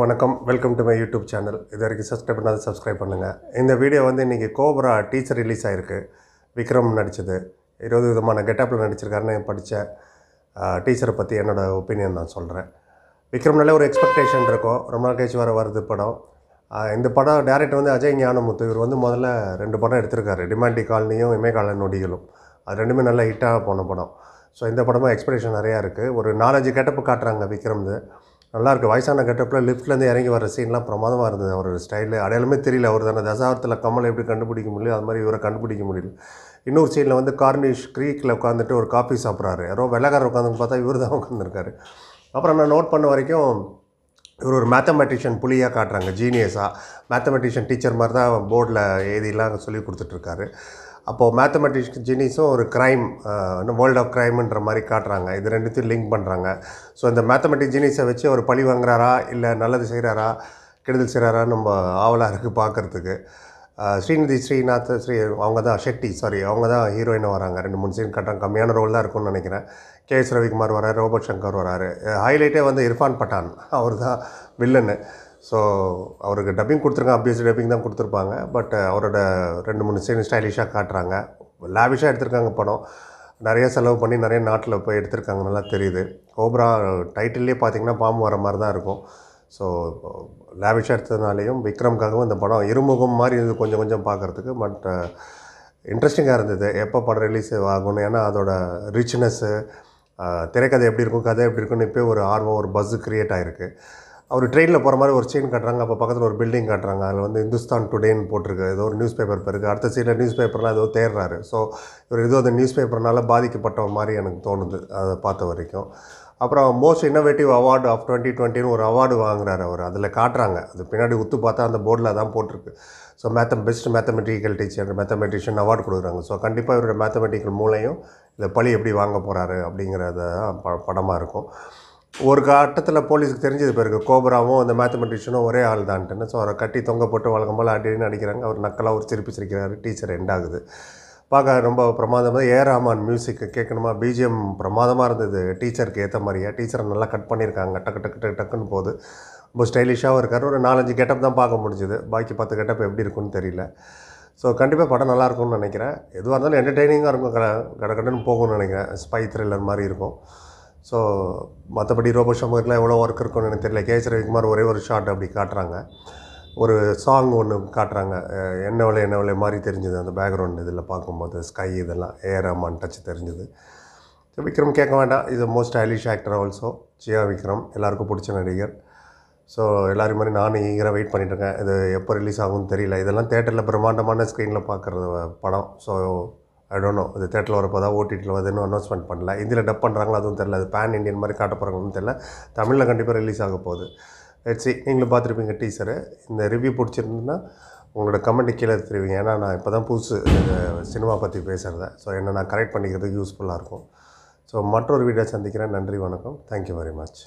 வணக்கம் welcome to my YouTube channel இது வரைக்கும் சப்ஸ்கிரைப் பண்ணாத சப்ஸ்கிரைப் பண்ணுங்கள் இந்த வீடியோ வந்து இன்றைக்கி கோபரா டீச்சர் ரிலீஸ் ஆகிருக்கு விக்ரம் நடித்தது இருபது விதமான கெட்டப்பில் நடிச்சிருக்காருன்னு படித்த டீச்சரை பற்றி என்னோடய ஒப்பீனியன் நான் சொல்கிறேன் விக்ரம்னாலே ஒரு எக்ஸ்பெக்டேஷன் இருக்கும் ரொம்ப நாள் கழிச்சு வர வருது படம் இந்த படம் டேரக்டர் வந்து அஜய் ஞானமுத்து இவர் வந்து முதல்ல ரெண்டு படம் எடுத்திருக்காரு டிமாண்டி காலனியும் இமயகால நொடிகளும் அது ரெண்டுமே நல்லா ஹிட்டாக போன படம் ஸோ இந்த படமும் எக்ஸ்பெக்டேஷன் நிறையா இருக்குது ஒரு நாலஞ்சு கெட்டப்பு காட்டுறாங்க விக்ரம் நல்லாயிருக்கு வயசான கட்டப்பில் லிஃப்ட்லேருந்து இறங்கி வர சீன்லாம் பிரமாதமாக இருந்தது அவர் ஸ்டைலு அடையாளமே தெரியல அவர் தானே தசாவரத்தில் கமல் எப்படி கண்டுபிடிக்க முடியல அது மாதிரி இவரை கண்டுபிடிக்க முடியல இன்னொரு சீனில் வந்து கார்னிஷ் க்ரீக்கில் உட்காந்துட்டு ஒரு காஃபி சாப்பிட்றாரு யாரோ வெள்ளக்காரர் உட்காந்து பார்த்தா இவர் தான் உட்காந்துருக்காரு அப்புறம் நான் நோட் பண்ண வரைக்கும் இவர் ஒரு மேத்தமெட்டிஷியன் புலியாக காட்டுறாங்க ஜீனியஸாக மேத்தமெட்டிஷியன் டீச்சர் மாதிரி தான் போர்டில் எழுதிலாம் சொல்லி கொடுத்துட்ருக்காரு அப்போது மேத்தமெட்டிக்ஸ் ஜீனிஸும் ஒரு க்ரைம் வேர்ல்ட் ஆஃப் க்ரைம்ன்ற மாதிரி காட்டுறாங்க இது ரெண்டுத்தையும் லிங்க் பண்ணுறாங்க ஸோ இந்த மேத்தமெட்டிக் ஜீனிஸை வச்சு ஒரு பழி வாங்குறாரா இல்லை நல்லது செய்கிறாரா கெடுதல் செய்கிறாரா நம்ம ஆவலாக இருக்குது பார்க்குறதுக்கு ஸ்ரீநிதி ஸ்ரீநாத் ஸ்ரீ அவங்க தான் ஷெட்டி சாரி அவங்க தான் ஹீரோயினாக வராங்க ரெண்டு மூணு சீன் கட்டம் கம்மியான ரோல் தான் இருக்கும்னு நினைக்கிறேன் கே எஸ் ரவிக்குமார் வராரு ரோபோட் சங்கர் வராரு ஹைலைட்டே வந்து இர்ஃபான் பட்டான் அவர் தான் வில்லன்னு ஸோ அவருக்கு டப்பிங் கொடுத்துருக்காங்க அப்வியஸ் டப்பிங் தான் கொடுத்துருப்பாங்க பட் uh, அவரோட ரெண்டு மூணு சீன் ஸ்டைலிஷாக காட்டுறாங்க லாவிஷாக எடுத்திருக்காங்க படம் நிறைய செலவு பண்ணி நிறைய நாட்டில் போய் எடுத்திருக்காங்க நல்லா தெரியுது கோப்ரா டைட்டில்லே பார்த்தீங்கன்னா பாம்பு வர மாதிரி தான் இருக்கும் ஸோ லாவிஷாக எடுத்ததுனாலையும் விக்ரம்காகவும் இந்த படம் இருமுகம் மாதிரி இருந்தது கொஞ்சம் கொஞ்சம் பார்க்குறதுக்கு பட் இன்ட்ரெஸ்டிங்காக uh, இருந்தது எப்போ படம் ரிலீஸ் ஆகணும் ஏன்னா அதோட ரிச்னஸ்ஸு uh, திரைக்கதை எப்படி இருக்கும் கதை எப்படி இருக்குன்னு இப்போ ஒரு ஆர்வம் ஒரு பஸ்ஸு க்ரியேட் ஆகிருக்கு அவர் ட்ரெயினில் போகிற மாதிரி ஒரு செயின் கட்டுறாங்க அப்போ பக்கத்தில் ஒரு பில்டிங் கட்டுறாங்க அதில் வந்து இந்துஸ்தான் டுடேன்னு போட்டிருக்கு ஏதோ ஒரு நியூஸ் பேப்பர் இருக்குது அடுத்த சைடில் நியூஸ் பேப்பர்லாம் ஏதோ தேர்றாரு ஸோ இவர் ஏதோ அந்த நியூஸ் பேப்பர்னால் பாதிக்கப்பட்ட மாதிரி எனக்கு தோணுது அதை பார்த்த வரைக்கும் அப்புறம் most innovative award of twenty டுவெண்ட்டின்னு ஒரு அவார்டு வாங்குறாரு அவர் அதில் காட்டுறாங்க அது பின்னாடி உத்து பார்த்தா அந்த போர்டில் தான் போட்டிருக்கு so math best mathematical teacher mathematician award கொடுக்குறாங்க ஸோ கண்டிப்பாக இவரோட மேத்தமெட்டிக்கல் மூலையும் இந்த பழி எப்படி வாங்க போகிறாரு அப்படிங்கிறத படமாக இருக்கும் ஒரு கட்டத்தில் போலீஸுக்கு தெரிஞ்சது பிறகு கோபுராவும் அந்த மேத்தமெட்டிஷியனும் ஒரே ஆள் தான்ட்டுன்னு ஸோ அவரை கட்டி தொங்க போட்டு வழக்கம் போல் அடின்னு அடிக்கிறாங்க அவர் நக்கலாக ஒரு சிரிப்பு சிரிக்கிறாரு டீச்சர் ரெண்டாகுது பார்க்க ரொம்ப பிரமாதமாக ஏ ராமான் மியூசிக் கேட்கணுமா பிஜிஎம் பிரமாதமாக இருந்தது டீச்சருக்கு ஏற்ற மாதிரியே டீச்சரை நல்லா கட் பண்ணியிருக்காங்க டக்கு டக்கு டக்கு டக்குன்னு போகுது ரொம்ப ஸ்டைலிஷாகவும் இருக்கார் ஒரு நாலஞ்சு கெட்டப் தான் பார்க்க முடிஞ்சுது பாக்கி பத்து கெட்டப் எப்படி இருக்குன்னு தெரியல ஸோ கண்டிப்பாக படம் நல்லாயிருக்கும்னு நினைக்கிறேன் எதுவாக இருந்தாலும் என்டர்டெய்னிங்காக இருக்கும் கட கடன்னு போகும்னு நினைக்கிறேன் ஸ்பை த்ரில்லர் மாதிரி இருக்கும் ஸோ மற்றபடி ரோபோ சமூகத்தில் எவ்வளோ ஒர்க் இருக்கும்னு எனக்கு தெரியல கேஎஸ் ரவிக்குமார் ஒரே ஒரு ஷார்ட் அப்படி காட்டுறாங்க ஒரு சாங் ஒன்று காட்டுறாங்க என்ன விலை என்ன விலை மாதிரி தெரிஞ்சுது அந்த பேக்ரவுண்ட் இதில் பார்க்கும்போது ஸ்கை இதெல்லாம் ஏர் ரமான் டச் தெரிஞ்சுது ஸோ விக்ரம் கேட்க வேண்டாம் இது most stylish actor also Chiyaan Vikram எல்லாருக்கும் பிடிச்ச நடிகர் ஸோ எல்லோரும் மாதிரி நானும் ஈகராக வெயிட் பண்ணிட்டுருக்கேன் இது எப்போ ரிலீஸ் ஆகும்னு தெரியல இதெல்லாம் தேட்டரில் பிரம்மாண்டமான ஸ்க்ரீனில் பார்க்குற படம் ஸோ ஐ டோன்ட் இந்த தேட்டரில் வரப்போ தான் ஓடிடியில் வந்து இன்னும் அனௌன்ஸ்மெண்ட் பண்ணல இந்தியில் டப் பண்ணுறாங்களோ அதுவும் தெரில அது பேன் இண்டியன் மாதிரி காட்ட போகிறாங்கன்னு தெரில தமிழில் கண்டிப்பாக ரிலீஸ் ஆக போகுது சரி நீங்களும் பார்த்துருப்பீங்க டீச்சரு இந்த ரிவ்யூ பிடிச்சிருந்துன்னா உங்களோட கமெண்ட் கீழே தெரிவிங்க ஏன்னா நான் இப்போ தான் புதுசு சினிமா பற்றி பேசுகிறத ஸோ என்ன நான் கரெக்ட் பண்ணிக்கிறதுக்கு யூஸ்ஃபுல்லாக இருக்கும் ஸோ மற்றொரு வீடியோ சந்திக்கிறேன் நன்றி வணக்கம் தேங்க்யூ வெரி மச்